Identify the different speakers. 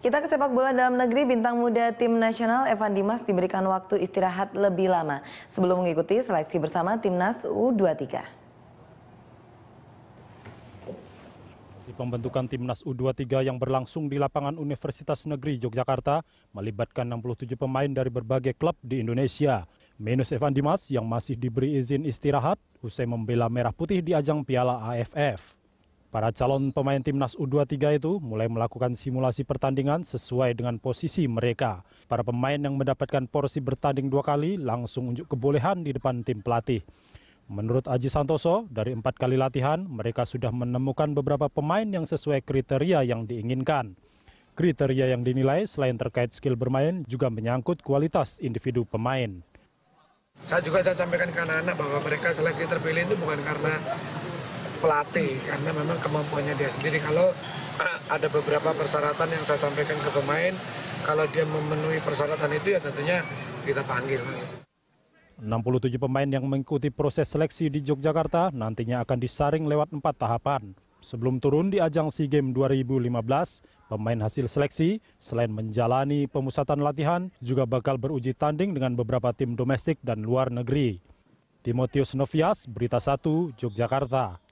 Speaker 1: Kita ke sepak bola dalam negeri, bintang muda tim nasional Evan Dimas diberikan waktu istirahat lebih lama sebelum mengikuti seleksi bersama timnas U23.
Speaker 2: pembentukan timnas U23 yang berlangsung di lapangan Universitas Negeri Yogyakarta melibatkan 67 pemain dari berbagai klub di Indonesia. Minus Evan Dimas yang masih diberi izin istirahat usai membela merah putih di ajang Piala AFF. Para calon pemain timnas U23 itu mulai melakukan simulasi pertandingan sesuai dengan posisi mereka. Para pemain yang mendapatkan porsi bertanding dua kali langsung unjuk kebolehan di depan tim pelatih. Menurut Aji Santoso, dari empat kali latihan, mereka sudah menemukan beberapa pemain yang sesuai kriteria yang diinginkan. Kriteria yang dinilai selain terkait skill bermain juga menyangkut kualitas individu pemain.
Speaker 3: Saya juga saya sampaikan ke anak-anak bahwa mereka seleksi terpilih itu bukan karena pelatih karena memang kemampuannya dia sendiri kalau ada beberapa persyaratan yang saya sampaikan ke pemain kalau dia memenuhi persyaratan itu ya tentunya kita panggil
Speaker 2: 67 pemain yang mengikuti proses seleksi di Yogyakarta nantinya akan disaring lewat empat tahapan. Sebelum turun di ajang SEA Games 2015, pemain hasil seleksi selain menjalani pemusatan latihan juga bakal beruji tanding dengan beberapa tim domestik dan luar negeri. Timotius Novias, Berita 1, Yogyakarta.